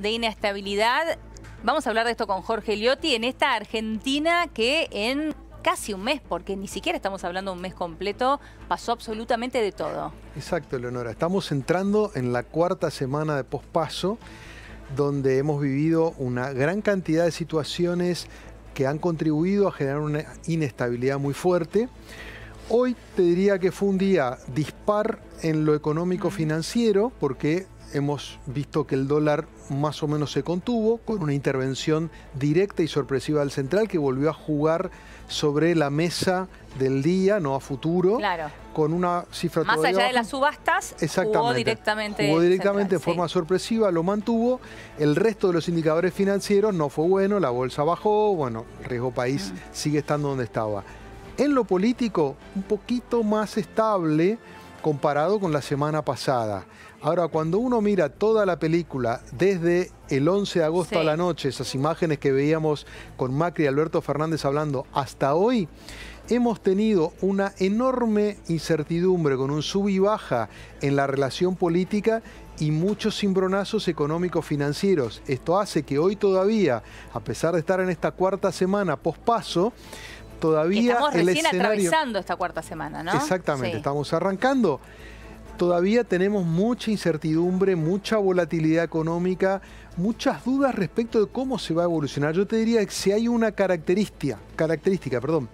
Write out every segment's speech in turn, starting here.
de inestabilidad. Vamos a hablar de esto con Jorge Liotti en esta Argentina que en casi un mes, porque ni siquiera estamos hablando de un mes completo, pasó absolutamente de todo. Exacto, Leonora. Estamos entrando en la cuarta semana de pospaso, donde hemos vivido una gran cantidad de situaciones que han contribuido a generar una inestabilidad muy fuerte. Hoy te diría que fue un día dispar en lo económico financiero porque hemos visto que el dólar más o menos se contuvo con una intervención directa y sorpresiva del central que volvió a jugar sobre la mesa del día, no a futuro, con una cifra más allá de las subastas, Exactamente. jugó directamente, jugó directamente de forma sorpresiva, lo mantuvo. El resto de los indicadores financieros no fue bueno, la bolsa bajó, bueno, el riesgo país mm. sigue estando donde estaba. En lo político, un poquito más estable comparado con la semana pasada. Ahora, cuando uno mira toda la película desde el 11 de agosto a la noche, esas imágenes que veíamos con Macri y Alberto Fernández hablando hasta hoy, hemos tenido una enorme incertidumbre con un sub y baja en la relación política y muchos cimbronazos económicos financieros. Esto hace que hoy todavía, a pesar de estar en esta cuarta semana pospaso, todavía... estamos recién atravesando esta cuarta semana, ¿no? Exactamente, estamos arrancando. Todavía tenemos mucha incertidumbre, mucha volatilidad económica, muchas dudas respecto de cómo se va a evolucionar. Yo te diría que si hay una característica, característica perdón,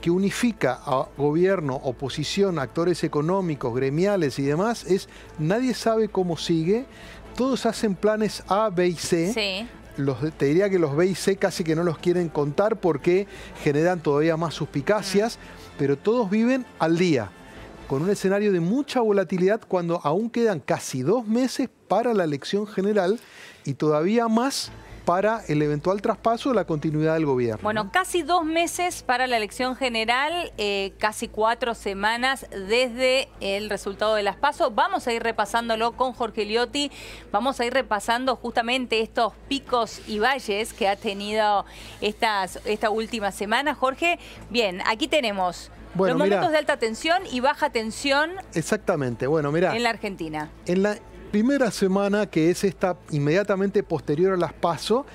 que unifica a gobierno, oposición, actores económicos, gremiales y demás, es nadie sabe cómo sigue, todos hacen planes A, B y C. Sí te diría que los B y C casi que no los quieren contar porque generan todavía más suspicacias, pero todos viven al día, con un escenario de mucha volatilidad cuando aún quedan casi dos meses para la elección general y todavía más para el eventual traspaso de la continuidad del gobierno. Bueno, casi dos meses para la elección general, eh, casi cuatro semanas desde el resultado de las pasos. Vamos a ir repasándolo con Jorge Liotti, vamos a ir repasando justamente estos picos y valles que ha tenido estas, esta última semana. Jorge, bien, aquí tenemos... los momentos de alta tensión y baja tensión. Exactamente. Bueno, mira. En la Argentina primera semana, que es esta inmediatamente posterior a las PASO,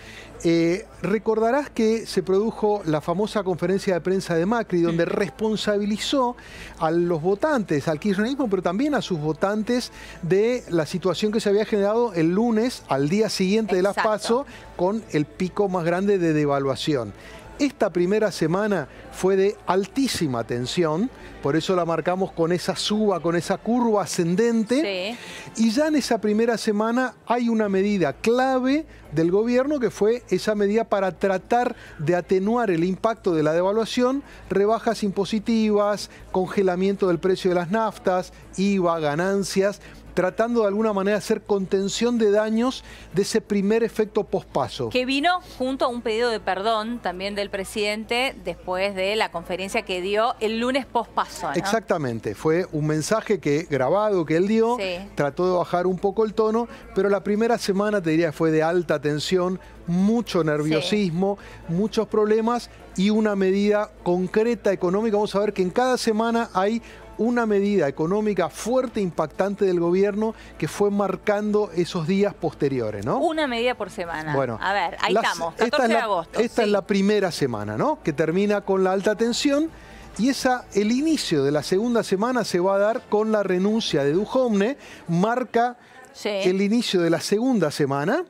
eh, recordarás que se produjo la famosa conferencia de prensa de Macri, donde responsabilizó a los votantes, al kirchnerismo, pero también a sus votantes de la situación que se había generado el lunes, al día siguiente de las PASO, con el pico más grande de devaluación. Esta primera semana fue de altísima tensión, por eso la marcamos con esa suba, con esa curva ascendente. Y ya en esa primera semana hay una medida clave del gobierno que fue esa medida para tratar de atenuar el impacto de la devaluación, rebajas impositivas, congelamiento del precio de las naftas, IVA, ganancias tratando de alguna manera de hacer contención de daños de ese primer efecto pospaso. Que vino junto a un pedido de perdón también del presidente después de la conferencia que dio el lunes pospaso. Exactamente, fue un mensaje que grabado que él dio, trató de bajar un poco el tono, pero la primera semana te diría fue de alta tensión, mucho nerviosismo, muchos problemas y una medida concreta económica. Vamos a ver que en cada semana hay una medida económica fuerte, impactante del gobierno que fue marcando esos días posteriores, ¿no? Una medida por semana. Bueno, a ver, ahí estamos, 14 esta es la, de agosto. Esta es la primera semana, ¿no? Que termina con la alta tensión y esa, el inicio de la segunda semana se va a dar con la renuncia de Duhovne, marca el inicio de la segunda semana.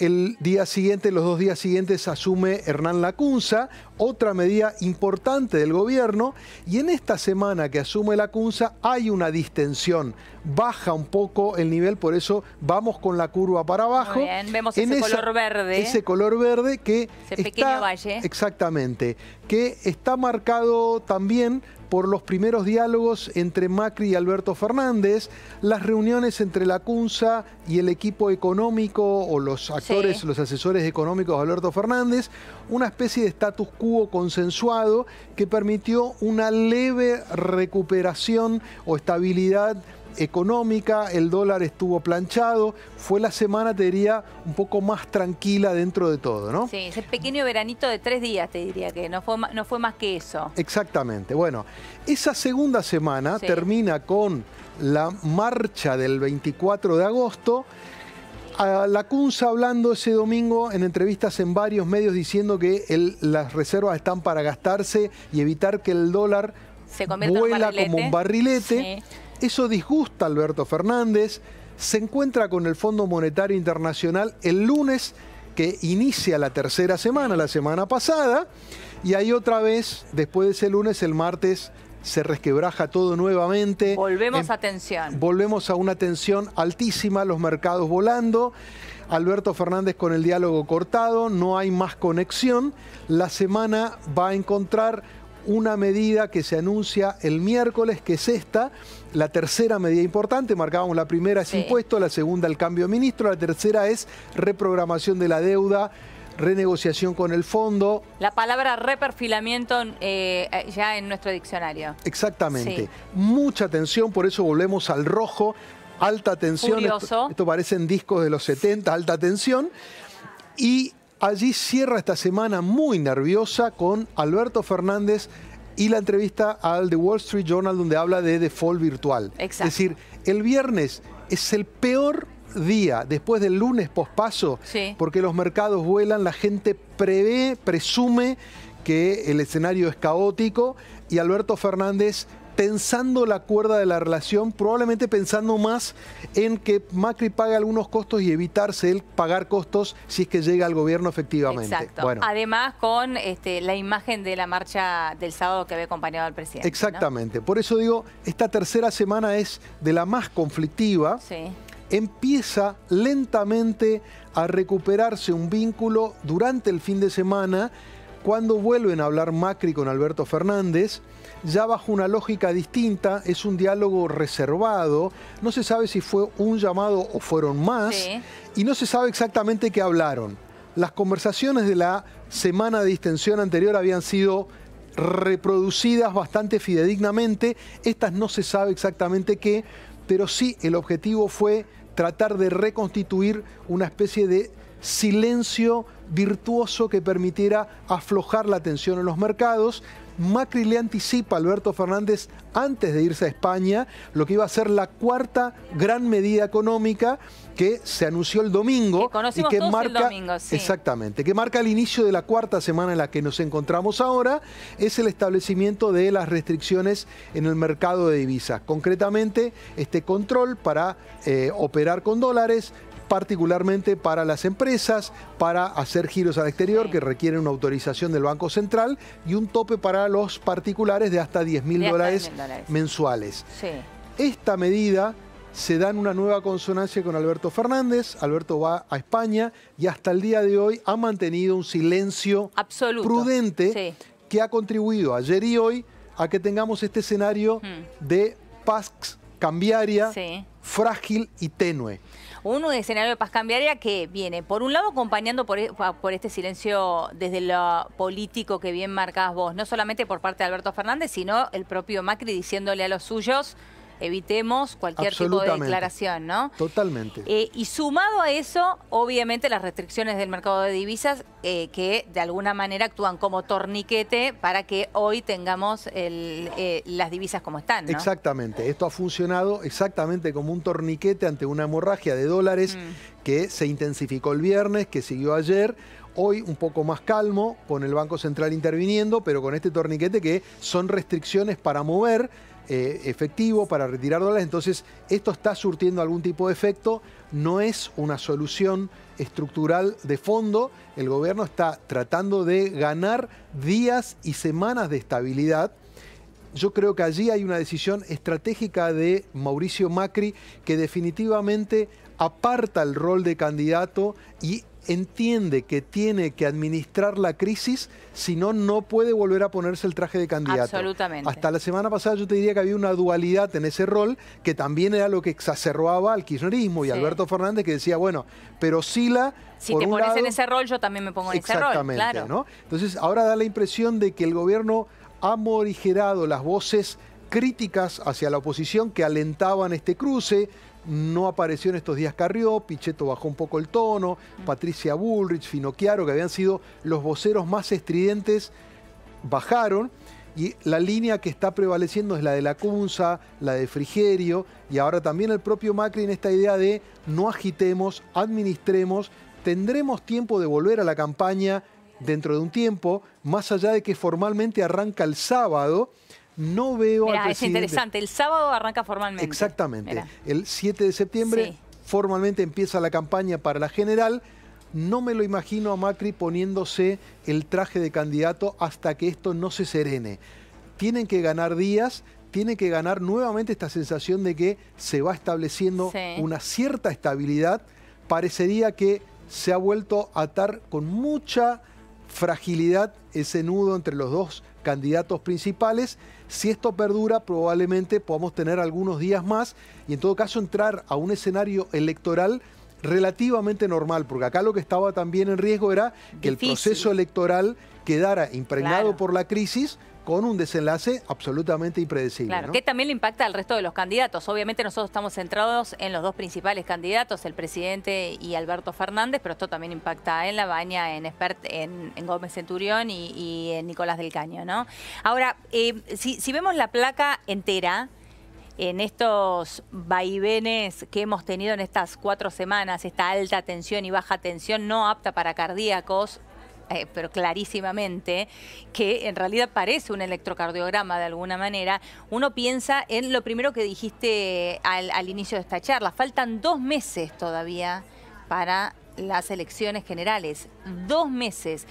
El día siguiente, los dos días siguientes, asume Hernán Lacunza, otra medida importante del gobierno y en esta semana que asume la CUNSA hay una distensión, baja un poco el nivel, por eso vamos con la curva para abajo. bien, vemos ese color verde. Ese color verde que... está, pequeño Exactamente, que está marcado también por los primeros diálogos entre Macri y Alberto Fernández, las reuniones entre la CUNSA y el equipo económico o los actores, los asesores económicos de Alberto Fernández, una especie de status quo consensuado que permitió una leve recuperación o estabilidad económica, el dólar estuvo planchado, fue la semana, te diría, un poco más tranquila dentro de todo, ¿no? Sí, ese pequeño veranito de tres días, te diría que no fue, no fue más que eso. Exactamente, bueno, esa segunda semana termina con la marcha del 24 de agosto, a CUNSA hablando ese domingo en entrevistas en varios medios diciendo que las reservas están para gastarse y evitar que el dólar Se vuela como un barrilete. Eso disgusta a Alberto Fernández. Se encuentra con el Fondo Monetario Internacional el lunes que inicia la tercera semana, la semana pasada, y ahí otra vez, después de ese lunes, el martes se resquebraja todo nuevamente. Volvemos em, a tensión. Volvemos a una tensión altísima, los mercados volando. Alberto Fernández con el diálogo cortado, no hay más conexión. La semana va a encontrar una medida que se anuncia el miércoles, que es esta, la tercera medida importante, marcábamos la primera es impuesto, la segunda el cambio de ministro, la tercera es reprogramación de la deuda renegociación con el fondo. La palabra reperfilamiento eh, eh, ya en nuestro diccionario. Exactamente. Mucha tensión, por eso volvemos al rojo. Alta tensión. Esto, esto, parecen discos de los 70, alta tensión. Y allí cierra esta semana muy nerviosa con Alberto Fernández y la entrevista al The Wall Street Journal donde habla de default virtual. Es decir, el viernes es el peor día, después del lunes pospaso, porque los mercados vuelan, la gente prevé, presume que el escenario es caótico y Alberto Fernández pensando la cuerda de la relación, probablemente pensando más en que Macri pague algunos costos y evitarse el pagar costos si es que llega al gobierno efectivamente. Exacto. Además con este, la imagen de la marcha del sábado que había acompañado al presidente. Exactamente. Por eso digo, esta tercera semana es de la más conflictiva. Sí empieza lentamente a recuperarse un vínculo durante el fin de semana, cuando vuelven a hablar Macri con Alberto Fernández, ya bajo una lógica distinta, es un diálogo reservado, no se sabe si fue un llamado o fueron más, y no se sabe exactamente qué hablaron. Las conversaciones de la semana de distensión anterior habían sido reproducidas bastante fidedignamente, estas no se sabe exactamente qué, pero sí el objetivo fue tratar de reconstituir una especie de silencio virtuoso que permitiera aflojar la tensión en los mercados, Macri le anticipa a Alberto Fernández antes de irse a España lo que iba a ser la cuarta gran medida económica que se anunció el domingo que y que marca domingo, sí. exactamente, que marca el inicio de la cuarta semana en la que nos encontramos ahora, es el establecimiento de las restricciones en el mercado de divisas, concretamente este control para eh, operar con dólares, particularmente para las empresas, para hacer giros al exterior que requieren una autorización del Banco Central y un tope para los particulares de hasta 10 mil dólares, mensuales. Esta medida se da en una nueva consonancia con Alberto Fernández. Alberto va a España y hasta el día de hoy ha mantenido un silencio prudente que ha contribuido ayer y hoy a que tengamos este escenario hmm. de PASC cambiaria, frágil y tenue un escenario de paz cambiaria que viene, por un lado, acompañando por, e, este silencio desde lo político que bien marcás vos, no solamente por parte de Alberto Fernández, sino el propio Macri diciéndole a los suyos, evitemos cualquier tipo de declaración, ¿no? Totalmente. Eh, y sumado a eso, obviamente las restricciones del mercado de divisas eh, que de alguna manera actúan como torniquete para que hoy tengamos eh, las divisas como están. Exactamente, esto ha funcionado exactamente como un torniquete ante una hemorragia de dólares mm. que se intensificó el viernes, que siguió ayer hoy un poco más calmo, con el Banco Central interviniendo, pero con este torniquete que son restricciones para mover eh, efectivo para retirar dólares. Entonces, esto está surtiendo algún tipo de efecto. No es una solución estructural de fondo. El gobierno está tratando de ganar días y semanas de estabilidad yo creo que allí hay una decisión estratégica de Mauricio Macri que definitivamente aparta el rol de candidato y entiende que tiene que administrar la crisis, si no, no puede volver a ponerse el traje de candidato. Absolutamente. Hasta la semana pasada yo te diría que había una dualidad en ese rol, que también era lo que exacerbaba al kirchnerismo y Alberto Fernández, que decía, bueno, pero Sila... Si te pones en ese rol, yo también me pongo en ese rol, ¿no? Entonces, ahora da la impresión de que el gobierno ha morigerado las voces críticas hacia la oposición que alentaban este cruce, no apareció en estos días Carrió, Pichetto bajó un poco el tono, Patricia Bullrich, Finochiaro, que habían sido los voceros más estridentes, bajaron. Y la línea que está prevaleciendo es la de la Cunza, la de Frigerio y ahora también el propio Macri en esta idea de no agitemos, administremos, tendremos tiempo de volver a la campaña dentro de un tiempo, más allá de que formalmente arranca el sábado, no veo Es interesante, el sábado arranca formalmente. Exactamente. El 7 de septiembre formalmente empieza la campaña para la general. No me lo imagino a Macri poniéndose el traje de candidato hasta que esto no se serene. Tienen que ganar días, Tienen que ganar nuevamente esta sensación de que se va estableciendo una cierta estabilidad. Parecería que se ha vuelto a atar con mucha fragilidad ese nudo entre los dos candidatos principales si esto perdura, probablemente podamos tener algunos días más y en todo caso entrar a un escenario electoral relativamente normal, porque acá lo que estaba también en riesgo era que el proceso electoral quedara impregnado por la crisis, con un desenlace absolutamente impredecible. Claro, que también le impacta al resto de los candidatos. Obviamente nosotros estamos centrados en los dos principales candidatos, el presidente y Alberto Fernández, pero esto también impacta en La baña, en Expert, en, Gómez Centurión y, en Nicolás del Caño, ¿no? Ahora, eh, si, si vemos la placa entera, en estos vaivenes que hemos tenido en estas cuatro semanas, esta alta tensión y baja tensión no apta para cardíacos, eh, pero clarísimamente, que en realidad parece un electrocardiograma de alguna manera, uno piensa en lo primero que dijiste al, al inicio de esta charla, faltan dos meses todavía para las elecciones generales, dos meses.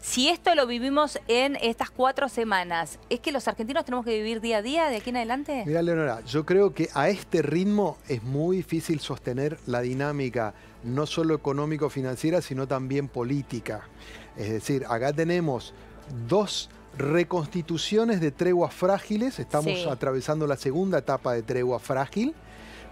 Si esto lo vivimos en estas cuatro semanas, ¿es que los argentinos tenemos que vivir día a día de aquí en adelante? Mira, Leonora, yo creo que a este ritmo es muy difícil sostener la dinámica no solo económico-financiera, sino también política. Es decir, acá tenemos dos reconstituciones de treguas frágiles, estamos atravesando la segunda etapa de tregua frágil,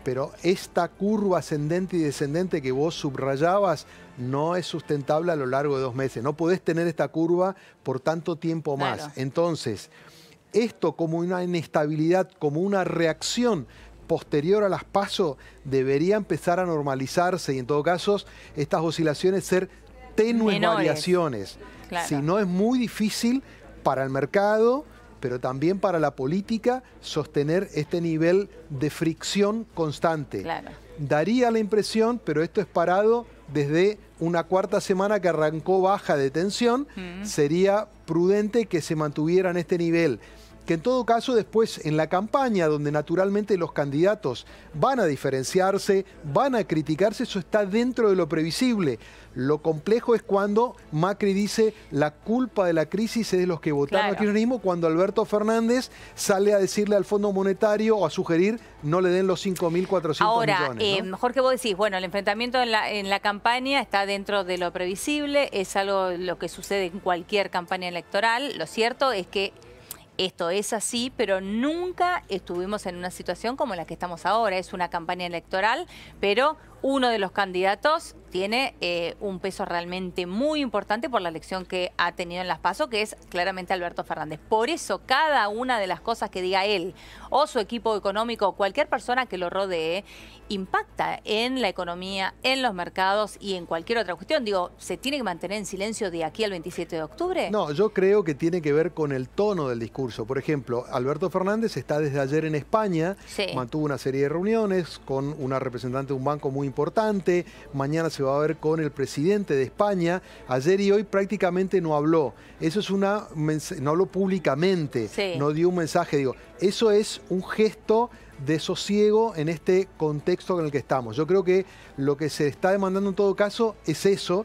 pero esta curva ascendente y descendente que vos subrayabas no es sustentable a lo largo de dos meses. No podés tener esta curva por tanto tiempo más. Entonces, esto como una inestabilidad, como una reacción posterior a las pasos debería empezar a normalizarse y en todo caso estas oscilaciones ser tenues variaciones. Si no es muy difícil para el mercado, pero también para la política, sostener este nivel de fricción constante. Daría la impresión, pero esto es parado desde una cuarta semana que arrancó baja de tensión, mm. sería prudente que se mantuviera en este nivel que en todo caso después en la campaña, donde naturalmente los candidatos van a diferenciarse, van a criticarse, eso está dentro de lo previsible. Lo complejo es cuando Macri dice la culpa de la crisis es de los que votaron al cuando Alberto Fernández sale a decirle al Fondo Monetario o a sugerir no le den los 5.400 millones. Ahora, eh, Jorge, vos decís, bueno, el enfrentamiento la, en la campaña está dentro de lo previsible, es algo lo que sucede en cualquier campaña electoral. Lo cierto es que esto es así, pero nunca estuvimos en una situación como la que estamos ahora. Es una campaña electoral, pero uno de los candidatos tiene eh, un peso realmente muy importante por la elección que ha tenido en las PASO, que es claramente Alberto Fernández. Por eso, cada una de las cosas que diga él o su equipo económico o cualquier persona que lo rodee impacta en la economía, en los mercados y en cualquier otra cuestión. Digo, ¿se tiene que mantener en silencio de aquí al 27 de octubre? No, yo creo que tiene que ver con el tono del discurso. Por ejemplo, Alberto Fernández está desde ayer en España, mantuvo una serie de reuniones con una representante de un banco muy importante, mañana se va a ver con el presidente de España, ayer y hoy prácticamente no habló, eso es una, no habló públicamente, no dio un mensaje, digo, eso es un gesto de sosiego en este contexto en el que estamos. Yo creo que lo que se está demandando en todo caso es eso,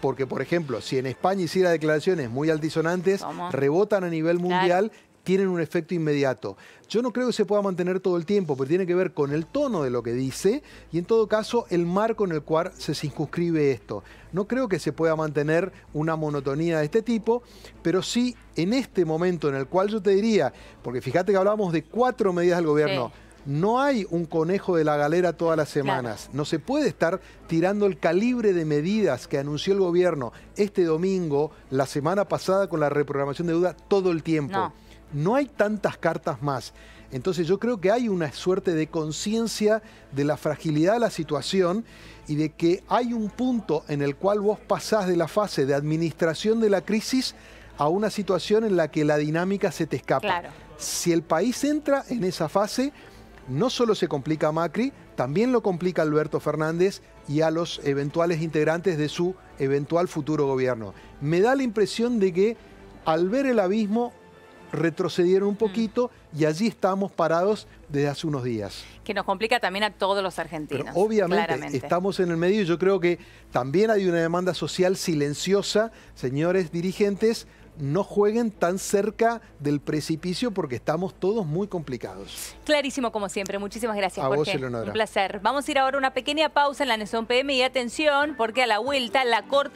porque, por ejemplo, si en España hiciera declaraciones muy altisonantes, rebotan a nivel mundial tienen un efecto inmediato. Yo no creo que se pueda mantener todo el tiempo, pero tiene que ver con el tono de lo que dice y en todo caso el marco en el cual se circunscribe esto. No creo que se pueda mantener una monotonía de este tipo, pero sí en este momento en el cual yo te diría, porque fíjate que hablamos de cuatro medidas del gobierno. No hay un conejo de la galera todas las semanas. No se puede estar tirando el calibre de medidas que anunció el gobierno este domingo, la semana pasada con la reprogramación de deuda, todo el tiempo no hay tantas cartas más. Entonces yo creo que hay una suerte de conciencia de la fragilidad de la situación y de que hay un punto en el cual vos pasás de la fase de administración de la crisis a una situación en la que la dinámica se te escapa. Si el país entra en esa fase, no solo se complica Macri, también lo complica Alberto Fernández y a los eventuales integrantes de su eventual futuro gobierno. Me da la impresión de que al ver el abismo retrocedieron un mm. poquito y allí estamos parados desde hace unos días. Que nos complica también a todos los argentinos. obviamente estamos en el medio y yo creo que también hay una demanda social silenciosa, señores dirigentes, no jueguen tan cerca del precipicio porque estamos todos muy complicados. Clarísimo como siempre. Muchísimas gracias, a Vos, Eleonora. Un placer. Vamos a ir ahora a una pequeña pausa en la Nesón PM y atención porque a la vuelta la corte